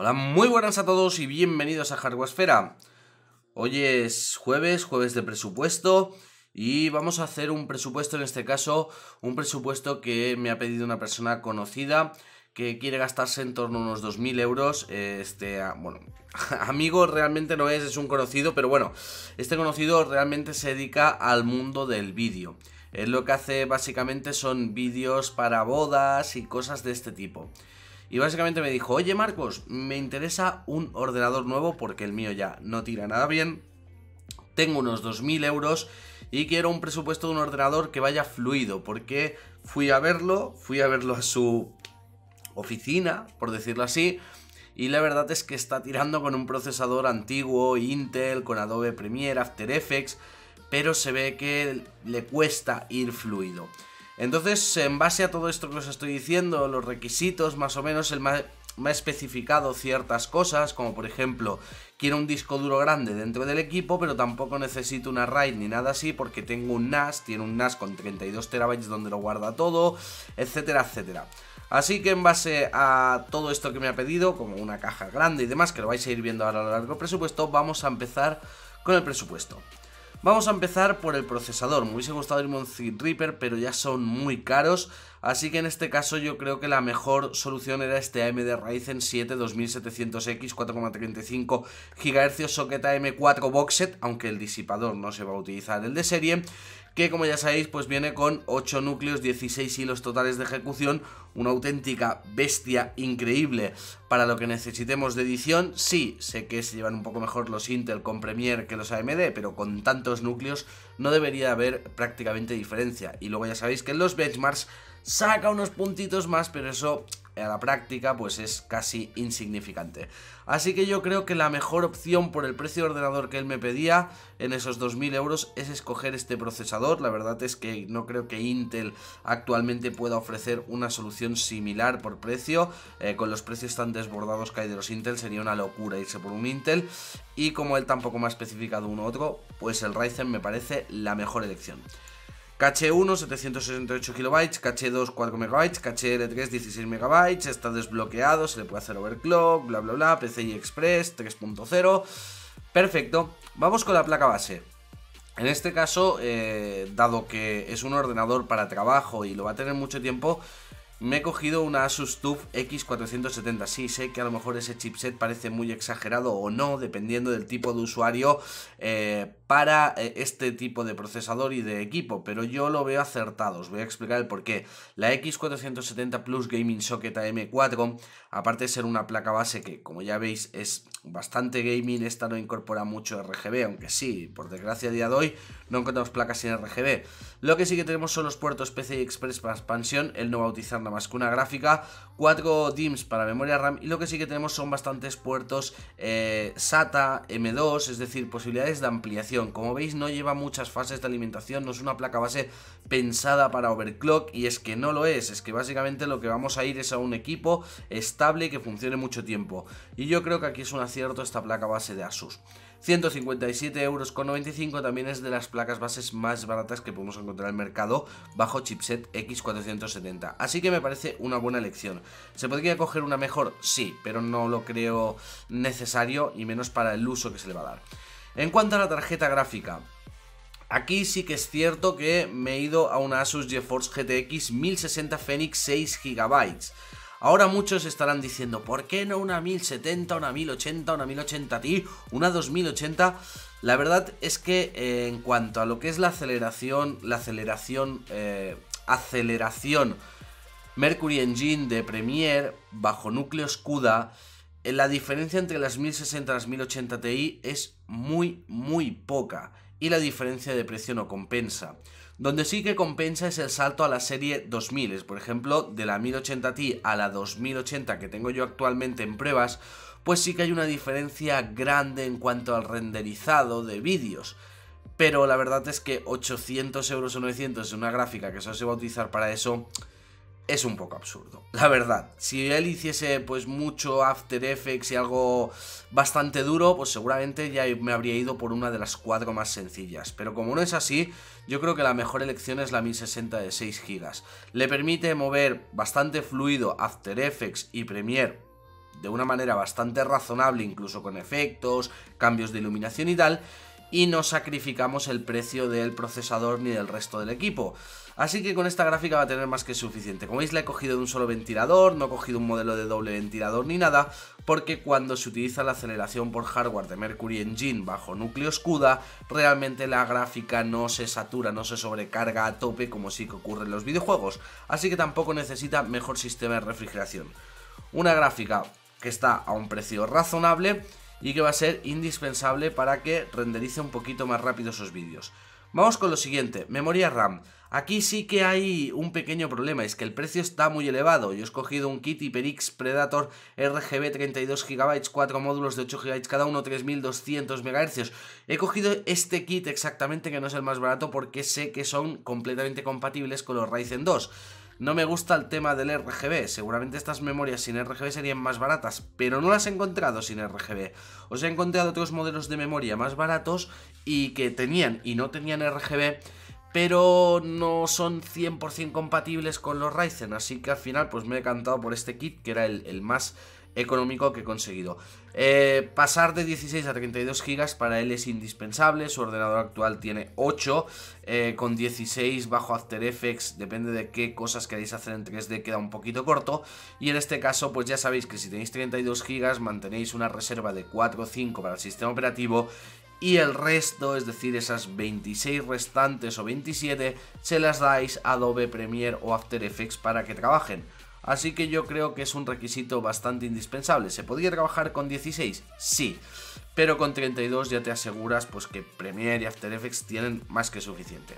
Hola, muy buenas a todos y bienvenidos a Esfera. Hoy es jueves, jueves de presupuesto y vamos a hacer un presupuesto, en este caso, un presupuesto que me ha pedido una persona conocida que quiere gastarse en torno a unos 2.000 euros. Este, bueno, amigo realmente no es, es un conocido, pero bueno, este conocido realmente se dedica al mundo del vídeo. Es lo que hace básicamente son vídeos para bodas y cosas de este tipo. Y básicamente me dijo, oye Marcos, me interesa un ordenador nuevo porque el mío ya no tira nada bien. Tengo unos 2.000 euros y quiero un presupuesto de un ordenador que vaya fluido porque fui a verlo, fui a verlo a su oficina, por decirlo así. Y la verdad es que está tirando con un procesador antiguo, Intel, con Adobe Premiere, After Effects, pero se ve que le cuesta ir fluido. Entonces, en base a todo esto que os estoy diciendo, los requisitos, más o menos, el más me ha especificado ciertas cosas, como por ejemplo, quiero un disco duro grande dentro del equipo, pero tampoco necesito una RAID ni nada así, porque tengo un NAS, tiene un NAS con 32 terabytes donde lo guarda todo, etcétera, etcétera. Así que en base a todo esto que me ha pedido, como una caja grande y demás, que lo vais a ir viendo ahora a lo largo del presupuesto, vamos a empezar con el presupuesto. Vamos a empezar por el procesador. Me hubiese gustado ir Reaper, pero ya son muy caros. Así que en este caso yo creo que la mejor solución era este AMD Ryzen 7 2700X 4,35 GHz socket AM4 Boxset aunque el disipador no se va a utilizar el de serie, que como ya sabéis pues viene con 8 núcleos, 16 hilos totales de ejecución, una auténtica bestia increíble para lo que necesitemos de edición. Sí, sé que se llevan un poco mejor los Intel con Premiere que los AMD, pero con tantos núcleos no debería haber prácticamente diferencia. Y luego ya sabéis que en los benchmarks saca unos puntitos más, pero eso a la práctica pues es casi insignificante. Así que yo creo que la mejor opción por el precio de ordenador que él me pedía en esos 2.000 euros es escoger este procesador. La verdad es que no creo que Intel actualmente pueda ofrecer una solución similar por precio. Eh, con los precios tan desbordados que hay de los Intel sería una locura irse por un Intel. Y como él tampoco me ha especificado uno u otro, pues el Ryzen me parece la mejor elección kh 1, 768 KB, kh 2, 4 MB, caché 3 16 MB, está desbloqueado, se le puede hacer overclock, bla bla bla, PCI Express 3.0. Perfecto, vamos con la placa base. En este caso, eh, dado que es un ordenador para trabajo y lo va a tener mucho tiempo, me he cogido una Asus TUF X470. Sí, sé que a lo mejor ese chipset parece muy exagerado o no, dependiendo del tipo de usuario eh, para eh, este tipo de procesador y de equipo, pero yo lo veo acertado. Os voy a explicar el porqué. La X470 Plus Gaming Socket AM4, aparte de ser una placa base que, como ya veis, es bastante gaming, esta no incorpora mucho RGB, aunque sí, por desgracia a día de hoy no encontramos placas sin RGB. Lo que sí que tenemos son los puertos PCI Express para expansión, el no bautizar más que una gráfica, 4 DIMMs para memoria RAM y lo que sí que tenemos son bastantes puertos eh, SATA, M2, es decir, posibilidades de ampliación. Como veis no lleva muchas fases de alimentación, no es una placa base pensada para overclock y es que no lo es, es que básicamente lo que vamos a ir es a un equipo estable que funcione mucho tiempo. Y yo creo que aquí es un acierto esta placa base de Asus. 157 euros también es de las placas bases más baratas que podemos encontrar en el mercado bajo chipset X470. Así que me parece una buena elección. ¿Se podría coger una mejor? Sí, pero no lo creo necesario y menos para el uso que se le va a dar. En cuanto a la tarjeta gráfica, Aquí sí que es cierto que me he ido a una Asus GeForce GTX 1060 Fenix 6 GB. Ahora muchos estarán diciendo, ¿por qué no una 1070, una 1080, una 1080 Ti, una 2080? La verdad es que eh, en cuanto a lo que es la aceleración, la aceleración, eh, aceleración Mercury Engine de Premiere bajo núcleo SCUDA, eh, la diferencia entre las 1060 y las 1080 Ti es muy, muy poca y la diferencia de precio no compensa. Donde sí que compensa es el salto a la serie 2000, por ejemplo, de la 1080 Ti a la 2080 que tengo yo actualmente en pruebas, pues sí que hay una diferencia grande en cuanto al renderizado de vídeos. Pero la verdad es que 800 euros o 900 es una gráfica que solo se va a utilizar para eso, es un poco absurdo, la verdad. Si él hiciese pues mucho After Effects y algo bastante duro, pues seguramente ya me habría ido por una de las cuatro más sencillas. Pero como no es así, yo creo que la mejor elección es la 1060 de 6 GB. Le permite mover bastante fluido After Effects y Premiere de una manera bastante razonable, incluso con efectos, cambios de iluminación y tal, y no sacrificamos el precio del procesador ni del resto del equipo. Así que con esta gráfica va a tener más que suficiente. Como veis la he cogido de un solo ventilador, no he cogido un modelo de doble ventilador ni nada, porque cuando se utiliza la aceleración por hardware de Mercury Engine bajo núcleo escuda realmente la gráfica no se satura, no se sobrecarga a tope como sí que ocurre en los videojuegos. Así que tampoco necesita mejor sistema de refrigeración. Una gráfica que está a un precio razonable y que va a ser indispensable para que renderice un poquito más rápido esos vídeos. Vamos con lo siguiente, memoria RAM. Aquí sí que hay un pequeño problema, es que el precio está muy elevado. Yo he escogido un kit HyperX Predator RGB 32 GB, 4 módulos de 8 GB cada uno, 3200 MHz. He cogido este kit exactamente, que no es el más barato, porque sé que son completamente compatibles con los Ryzen 2. No me gusta el tema del RGB, seguramente estas memorias sin RGB serían más baratas, pero no las he encontrado sin RGB. Os he encontrado otros modelos de memoria más baratos y que tenían y no tenían RGB pero no son 100% compatibles con los Ryzen, así que al final pues me he cantado por este kit que era el, más económico que he conseguido. Eh, pasar de 16 a 32 GB para él es indispensable, su ordenador actual tiene 8, eh, con 16 bajo After Effects, depende de qué cosas queréis hacer en 3D, queda un poquito corto, y en este caso pues ya sabéis que si tenéis 32 GB mantenéis una reserva de 4 o 5 para el sistema operativo y el resto, es decir, esas 26 restantes o 27, se las dais a Adobe Premiere o After Effects para que trabajen. Así que yo creo que es un requisito bastante indispensable. ¿Se podría trabajar con 16? Sí, pero con 32 ya te aseguras pues, que Premiere y After Effects tienen más que suficiente.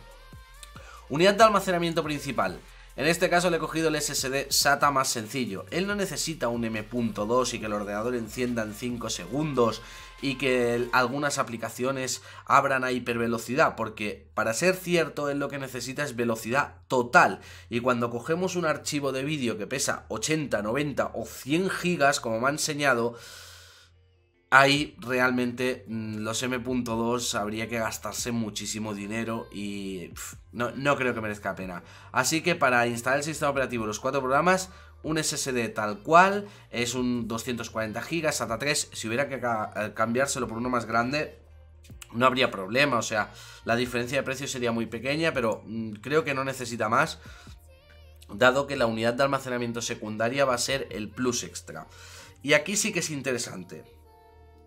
Unidad de almacenamiento principal. En este caso le he cogido el SSD SATA más sencillo. Él no necesita un M.2 y que el ordenador encienda en 5 segundos y que algunas aplicaciones abran a hipervelocidad, porque para ser cierto es lo que necesita es velocidad total. Y cuando cogemos un archivo de vídeo que pesa 80, 90 o 100 gigas, como me ha enseñado, ahí realmente mm, los M.2 habría que gastarse muchísimo dinero y no, creo que merezca pena. Así que para instalar el sistema operativo los cuatro programas, un SSD tal cual, es un 240 GB, SATA 3, si hubiera que eh, cambiárselo por uno más grande, no habría problema, o sea, la diferencia de precio sería muy pequeña, pero mm, creo que no necesita más, dado que la unidad de almacenamiento secundaria va a ser el plus extra. Y aquí sí que es interesante.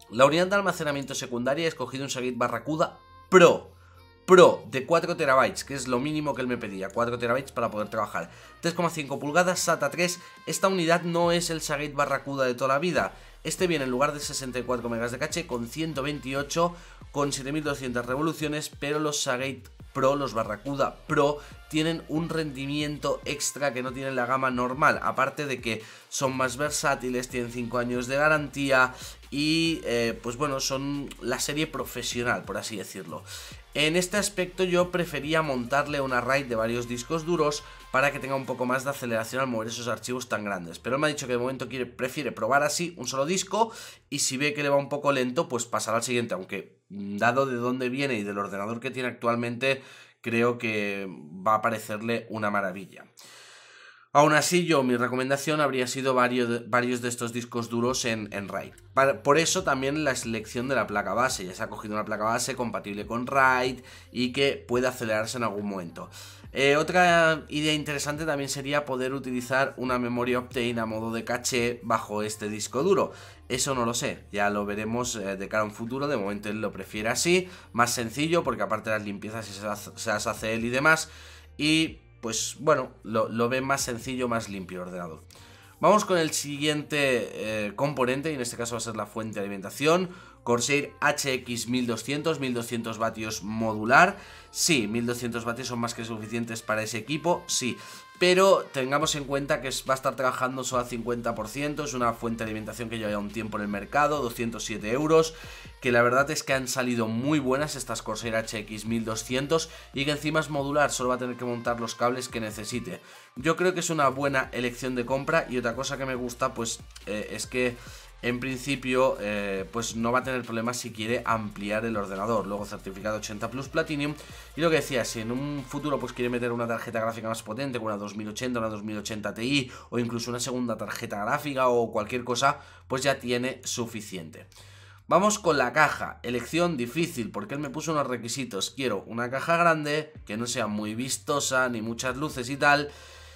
La unidad de almacenamiento secundaria he escogido un Seagate Barracuda Pro. Pro de 4 terabytes, que es lo mínimo que él me pedía, 4 terabytes para poder trabajar. 3,5 pulgadas, SATA 3. Esta unidad no es el Sagate Barracuda de toda la vida. Este viene en lugar de 64 mb de caché con 128 con 7200 revoluciones, pero los Sagate Pro, los Barracuda Pro, tienen un rendimiento extra que no tienen la gama normal. Aparte de que son más versátiles, tienen 5 años de garantía y, eh, pues bueno, son la serie profesional, por así decirlo. En este aspecto yo prefería montarle una RAID de varios discos duros para que tenga un poco más de aceleración al mover esos archivos tan grandes. Pero él me ha dicho que de momento prefiere probar así un solo disco y si ve que le va un poco lento, pues pasará al siguiente, aunque mm, dado de dónde viene y del ordenador que tiene actualmente, creo que va a parecerle una maravilla. Aún así, yo mi recomendación habría sido varios, de estos discos duros en, RAID. por eso también la selección de la placa base. Ya se ha cogido una placa base compatible con RAID y que puede acelerarse en algún momento. Eh, otra idea interesante también sería poder utilizar una memoria Optane a modo de caché bajo este disco duro. Eso no lo sé, ya lo veremos eh, de cara a un futuro, de momento él lo prefiere así, más sencillo porque aparte las limpiezas se las hace él y demás. Y pues bueno, lo, lo ve más sencillo, más limpio ordenado Vamos con el siguiente eh, componente, y en este caso va a ser la fuente de alimentación. Corsair HX 1200, 1200 vatios modular. Sí, 1200 vatios son más que suficientes para ese equipo, sí pero tengamos en cuenta que va a estar trabajando solo a 50%, es una fuente de alimentación que lleva un tiempo en el mercado, 207 euros, que la verdad es que han salido muy buenas estas Corsair HX 1200 y que encima es modular, solo va a tener que montar los cables que necesite. Yo creo que es una buena elección de compra y otra cosa que me gusta pues eh, es que en principio eh, pues no va a tener problemas si quiere ampliar el ordenador. Luego certificado 80 Plus Platinum. Y lo que decía, si en un futuro pues quiere meter una tarjeta gráfica más potente, con una 2080, una 2080 Ti o incluso una segunda tarjeta gráfica o cualquier cosa, pues ya tiene suficiente. Vamos con la caja, elección difícil, porque él me puso unos requisitos. Quiero una caja grande, que no sea muy vistosa, ni muchas luces y tal,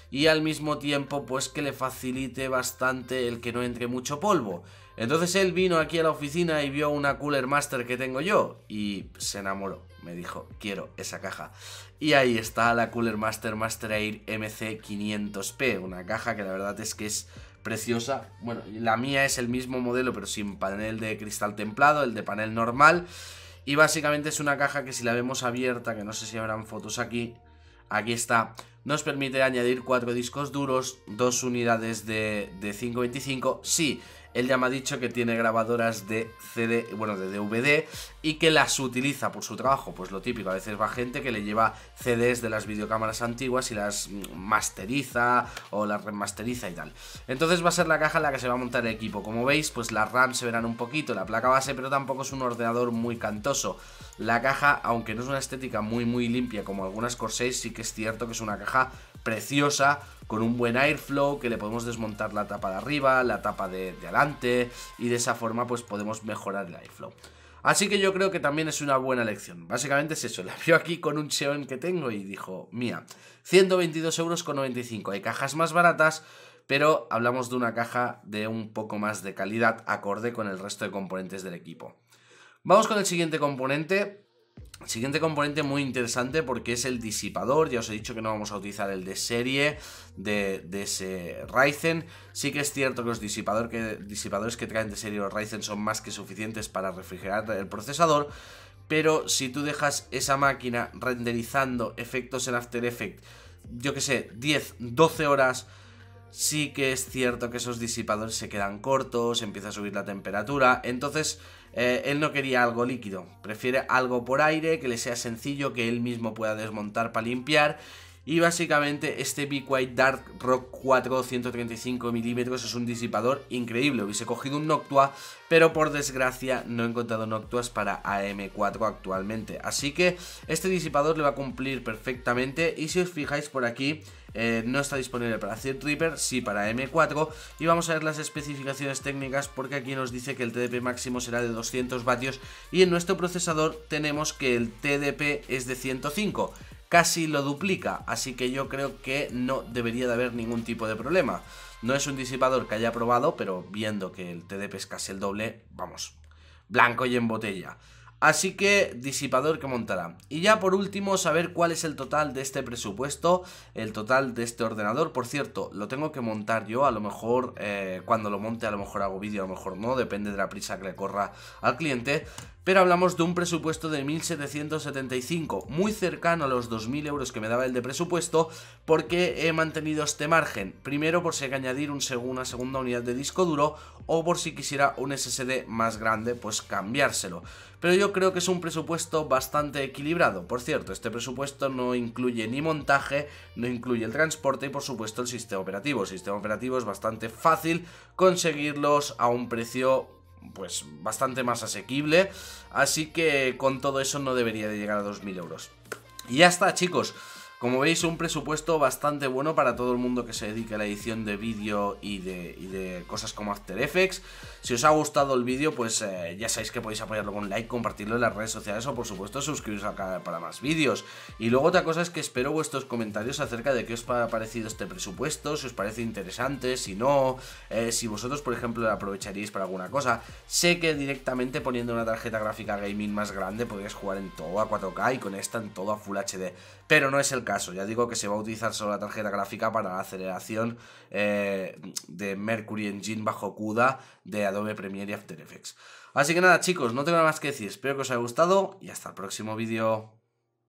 y al mismo tiempo pues que le facilite bastante el que no entre mucho polvo. Entonces él vino aquí a la oficina y vio una Cooler Master que tengo yo y se enamoró. Me dijo, quiero esa caja. Y ahí está la Cooler Master Master Air MC500P, una caja que la verdad es que es preciosa. Bueno, la mía es el mismo modelo pero sin panel de cristal templado, el de panel normal. Y básicamente es una caja que si la vemos abierta, que no sé si habrán fotos aquí, aquí está, nos permite añadir 4 discos duros, 2 unidades de, de 525. Sí, él ya me ha dicho que tiene grabadoras de CD, bueno, de DVD y que las utiliza por su trabajo, pues lo típico, a veces va gente que le lleva CDs de las videocámaras antiguas y las masteriza o las remasteriza y tal. Entonces va a ser la caja en la que se va a montar el equipo. Como veis, pues las RAM se verán un poquito, la placa base, pero tampoco es un ordenador muy cantoso. La caja, aunque no es una estética muy muy limpia como algunas Corsair, sí que es cierto que es una caja preciosa con un buen airflow, que le podemos desmontar la tapa de arriba, la tapa de, delante adelante y de esa forma pues podemos mejorar el airflow. Así que yo creo que también es una buena elección. Básicamente es eso, la vio aquí con un cheon que tengo y dijo, mía, 122 euros con Hay cajas más baratas, pero hablamos de una caja de un poco más de calidad acorde con el resto de componentes del equipo. Vamos con el siguiente componente, Siguiente componente muy interesante porque es el disipador, ya os he dicho que no vamos a utilizar el de serie de, de ese Ryzen, sí que es cierto que los que, disipadores que traen de serie los Ryzen son más que suficientes para refrigerar el procesador, pero si tú dejas esa máquina renderizando efectos en After Effects, yo que sé, 10, 12 horas sí que es cierto que esos disipadores se quedan cortos, empieza a subir la temperatura, entonces eh, él no quería algo líquido, prefiere algo por aire, que le sea sencillo, que él mismo pueda desmontar para limpiar. Y básicamente este be White Dark Rock 4 135 mm es un disipador increíble. Hubiese cogido un Noctua, pero por desgracia no he encontrado Noctuas para AM4 actualmente. Así que este disipador le va a cumplir perfectamente y si os fijáis por aquí eh, no está disponible para Z-Reaper, sí para M4 y vamos a ver las especificaciones técnicas porque aquí nos dice que el TDP máximo será de 200 vatios y en nuestro procesador tenemos que el TDP es de 105 casi lo duplica, así que yo creo que no debería de haber ningún tipo de problema. No es un disipador que haya probado, pero viendo que el TDP es casi el doble, vamos, blanco y en botella. Así que disipador que montará. Y ya por último, saber cuál es el total de este presupuesto, el total de este ordenador. Por cierto, lo tengo que montar yo, a lo mejor eh, cuando lo monte a lo mejor hago vídeo, a lo mejor no, depende de la prisa que le corra al cliente. Pero hablamos de un presupuesto de 1.775, muy cercano a los 2.000 euros que me daba el de presupuesto, porque he mantenido este margen. Primero por si hay que añadir un una segunda unidad de disco duro o por si quisiera un SSD más grande pues cambiárselo. Pero yo creo que es un presupuesto bastante equilibrado. Por cierto, este presupuesto no incluye ni montaje, no incluye el transporte y por supuesto el sistema operativo. El sistema operativo es bastante fácil conseguirlos a un precio pues bastante más asequible. Así que con todo eso no debería de llegar a 2.000 euros. Y ya está chicos. Como veis, un presupuesto bastante bueno para todo el mundo que se dedique a la edición de vídeo y de, y de cosas como After Effects. Si os ha gustado el vídeo, pues eh, ya sabéis que podéis apoyarlo con un like, compartirlo en las redes sociales o por supuesto suscribiros al para más vídeos. Y luego otra cosa es que espero vuestros comentarios acerca de qué os ha parecido este presupuesto, si os parece interesante, si no, eh, si vosotros por ejemplo lo aprovecharíais para alguna cosa. Sé que directamente poniendo una tarjeta gráfica gaming más grande podéis jugar en todo a 4K y con esta en todo a Full HD, pero no es el caso. Ya digo que se va a utilizar solo la tarjeta gráfica para la aceleración eh, de Mercury Engine bajo CUDA de Adobe Adobe Premiere y After Effects. Así que nada chicos, no tengo nada más que decir, espero que os haya gustado y hasta el próximo vídeo.